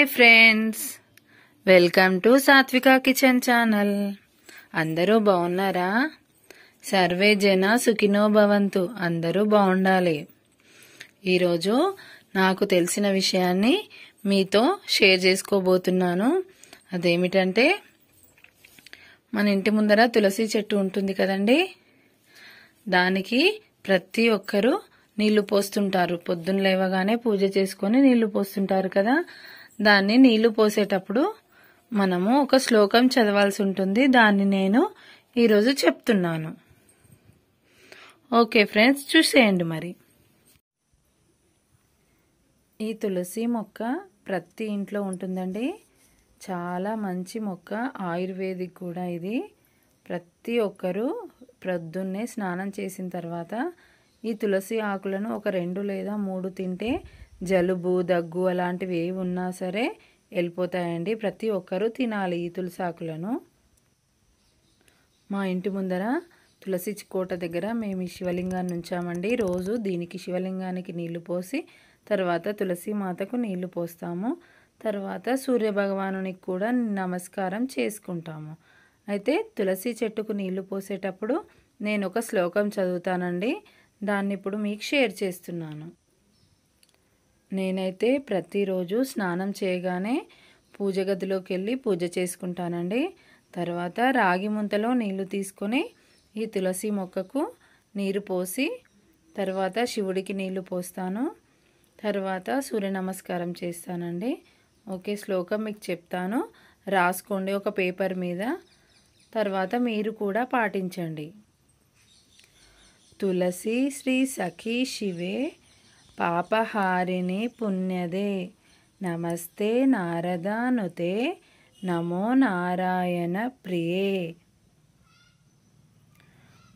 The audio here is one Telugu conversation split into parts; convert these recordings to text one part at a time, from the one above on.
hi friends welcome to Satvika kitchen channel అందరూ బాగున్నారా సర్వే జన సుఖినో భవంతు అందరూ బాగుండాలి ఈరోజు నాకు తెలిసిన విషయాన్ని మీతో షేర్ చేసుకోబోతున్నాను అదేమిటంటే మన ఇంటి ముందర తులసి చెట్టు ఉంటుంది కదండి దానికి ప్రతి ఒక్కరూ నీళ్లు పోస్తుంటారు పొద్దున్న లేవగానే పూజ చేసుకొని నీళ్లు పోస్తుంటారు కదా దాన్ని నీళ్లు పోసేటప్పుడు మనము ఒక శ్లోకం చదవాల్సి ఉంటుంది దాన్ని నేను ఈరోజు చెప్తున్నాను ఓకే ఫ్రెండ్స్ చూసేయండి మరి ఈ తులసి మొక్క ప్రతి ఇంట్లో ఉంటుందండి చాలా మంచి మొక్క ఆయుర్వేదిక్ కూడా ఇది ప్రతి ఒక్కరూ ప్రొద్దున్నే స్నానం చేసిన తర్వాత ఈ తులసి ఆకులను ఒక రెండు లేదా మూడు తింటే జలుబు దగ్గు అలాంటివి ఏవి ఉన్నా సరే వెళ్ళిపోతాయండి ప్రతి ఒక్కరూ తినాలి ఈ తులసాకులను మా ఇంటి ముందర తులసి కోట దగ్గర మేము ఈ శివలింగాన్ని ఉంచామండి రోజు దీనికి శివలింగానికి నీళ్లు పోసి తర్వాత తులసి మాతకు నీళ్లు పోస్తాము తర్వాత సూర్యభగవానునికి కూడా నమస్కారం చేసుకుంటాము అయితే తులసి చెట్టుకు నీళ్లు పోసేటప్పుడు నేను ఒక శ్లోకం చదువుతానండి దాన్ని ఇప్పుడు మీకు షేర్ చేస్తున్నాను నేనైతే ప్రతిరోజు స్నానం చేయగానే పూజ గదిలోకి వెళ్ళి పూజ చేసుకుంటానండి తర్వాత రాగి ముంతలో నీళ్లు తీసుకొని ఈ తులసి మొక్కకు నీరు పోసి తర్వాత శివుడికి నీళ్లు పోస్తాను తర్వాత సూర్య నమస్కారం చేస్తానండి ఓకే శ్లోకం మీకు చెప్తాను రాసుకోండి ఒక పేపర్ మీద తర్వాత మీరు కూడా పాటించండి తులసి శ్రీ సఖీ శివే పాపహారిణి పుణ్యదే నమస్తే నారదానుతే నమో నారాయణ ప్రియే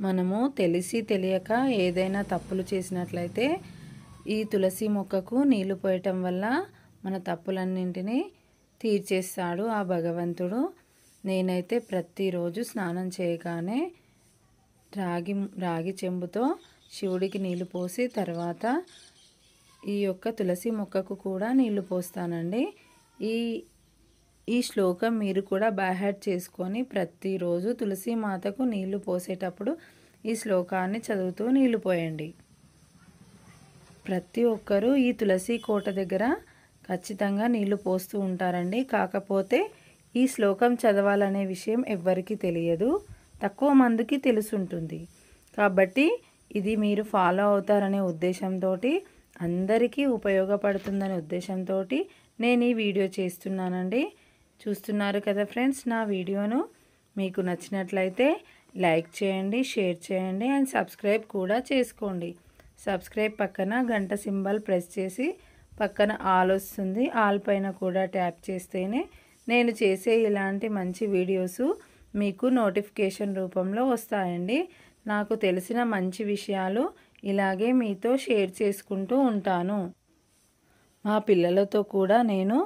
మనము తెలిసి తెలియక ఏదైనా తప్పులు చేసినట్లయితే ఈ తులసి మొక్కకు నీళ్లు పోయటం వల్ల మన తప్పులన్నింటినీ తీర్చేస్తాడు ఆ భగవంతుడు నేనైతే ప్రతిరోజు స్నానం చేయగానే రాగి రాగి చెంబుతో శివుడికి నీళ్లు పోసి తర్వాత ఈ యొక్క తులసి మొక్కకు కూడా నీళ్లు పోస్తానండి ఈ ఈ శ్లోకం మీరు కూడా బ్యాహ్యాడ్ చేసుకొని ప్రతిరోజు తులసి మాతకు నీళ్లు పోసేటప్పుడు ఈ శ్లోకాన్ని చదువుతూ నీళ్లు పోయండి ప్రతి ఒక్కరూ ఈ తులసి కోట దగ్గర ఖచ్చితంగా నీళ్లు పోస్తూ ఉంటారండి కాకపోతే ఈ శ్లోకం చదవాలనే విషయం ఎవ్వరికీ తెలియదు తక్కువ మందికి తెలుసుంటుంది కాబట్టి ఇది మీరు ఫాలో అవుతారనే ఉద్దేశంతో అందరికీ ఉపయోగపడుతుందనే ఉద్దేశంతో నేను ఈ వీడియో చేస్తున్నానండి చూస్తున్నారు కదా ఫ్రెండ్స్ నా వీడియోను మీకు నచ్చినట్లయితే లైక్ చేయండి షేర్ చేయండి అండ్ సబ్స్క్రైబ్ కూడా చేసుకోండి సబ్స్క్రైబ్ పక్కన గంట సింబల్ ప్రెస్ చేసి పక్కన ఆల్ వస్తుంది ఆల్ పైన కూడా ట్యాప్ చేస్తేనే నేను చేసే ఇలాంటి మంచి వీడియోస్ మీకు నోటిఫికేషన్ రూపంలో వస్తాయండి నాకు తెలిసిన మంచి విషయాలు ఇలాగే మీతో షేర్ చేసుకుంటూ ఉంటాను మా పిల్లలతో కూడా నేను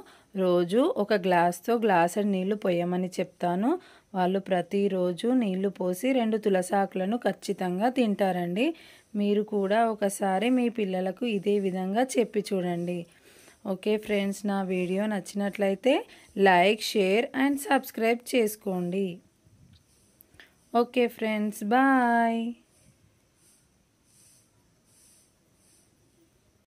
రోజు ఒక గ్లాస్తో గ్లాసుడు నీళ్లు పోయమని చెప్తాను వాళ్ళు ప్రతిరోజు నీళ్లు పోసి రెండు తులసాకులను ఖచ్చితంగా తింటారండి మీరు కూడా ఒకసారి మీ పిల్లలకు ఇదే విధంగా చెప్పి చూడండి ఓకే ఫ్రెండ్స్ నా వీడియో నచ్చినట్లయితే లైక్ షేర్ అండ్ సబ్స్క్రైబ్ చేసుకోండి ఓకే ఫ్రెండ్స్ బాయ్